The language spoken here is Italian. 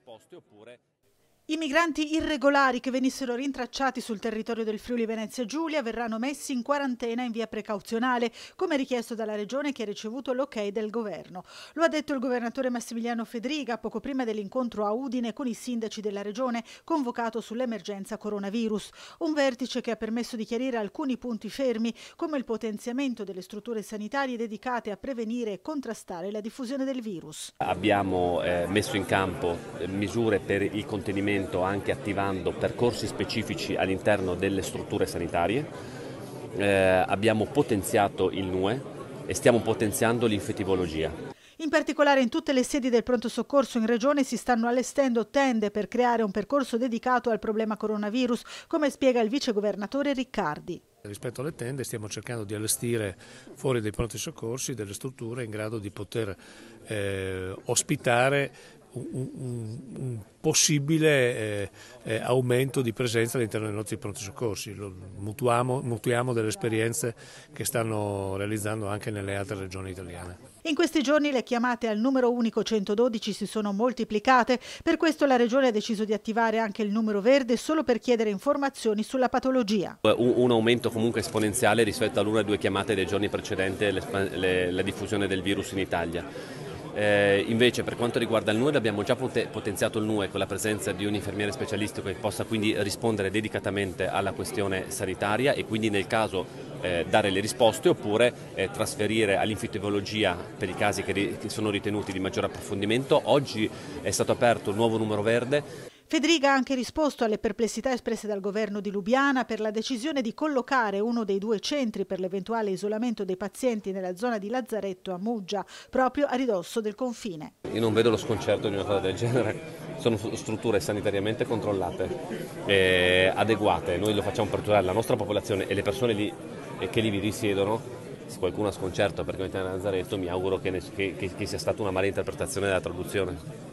esposte oppure i migranti irregolari che venissero rintracciati sul territorio del Friuli Venezia Giulia verranno messi in quarantena in via precauzionale, come richiesto dalla Regione che ha ricevuto l'ok del Governo. Lo ha detto il Governatore Massimiliano Fedriga poco prima dell'incontro a Udine con i sindaci della Regione, convocato sull'emergenza coronavirus. Un vertice che ha permesso di chiarire alcuni punti fermi, come il potenziamento delle strutture sanitarie dedicate a prevenire e contrastare la diffusione del virus. Abbiamo eh, messo in campo misure per il contenimento anche attivando percorsi specifici all'interno delle strutture sanitarie, eh, abbiamo potenziato il NUE e stiamo potenziando l'infettivologia. In particolare in tutte le sedi del pronto soccorso in regione si stanno allestendo tende per creare un percorso dedicato al problema coronavirus, come spiega il vice governatore Riccardi. Rispetto alle tende stiamo cercando di allestire fuori dai pronti soccorsi delle strutture in grado di poter eh, ospitare un, un, possibile eh, eh, aumento di presenza all'interno dei nostri pronti soccorsi. Lo, mutuamo, mutuiamo delle esperienze che stanno realizzando anche nelle altre regioni italiane. In questi giorni le chiamate al numero unico 112 si sono moltiplicate, per questo la Regione ha deciso di attivare anche il numero verde solo per chiedere informazioni sulla patologia. Un, un aumento comunque esponenziale rispetto all'una o due chiamate dei giorni precedenti la diffusione del virus in Italia. Eh, invece per quanto riguarda il NUED abbiamo già potenziato il NUE con la presenza di un infermiere specialistico che possa quindi rispondere dedicatamente alla questione sanitaria e quindi nel caso eh, dare le risposte oppure eh, trasferire all'infettivologia per i casi che, che, sono ritenuti di maggior approfondimento. Oggi è stato aperto un nuovo numero verde Federica ha anche risposto alle perplessità espresse dal governo di Lubiana per la decisione di collocare uno dei due centri per l'eventuale isolamento dei pazienti nella zona di Lazzaretto a Muggia, proprio a ridosso del confine. Io non vedo lo sconcerto di una cosa del genere, sono strutture sanitariamente controllate, eh, adeguate, noi lo facciamo per tutelare la nostra popolazione e le persone lì, eh, che lì vi risiedono se qualcuno ha sconcerto perché mette Lazzaretto, mi auguro che, che, che sia stata una mala interpretazione della traduzione.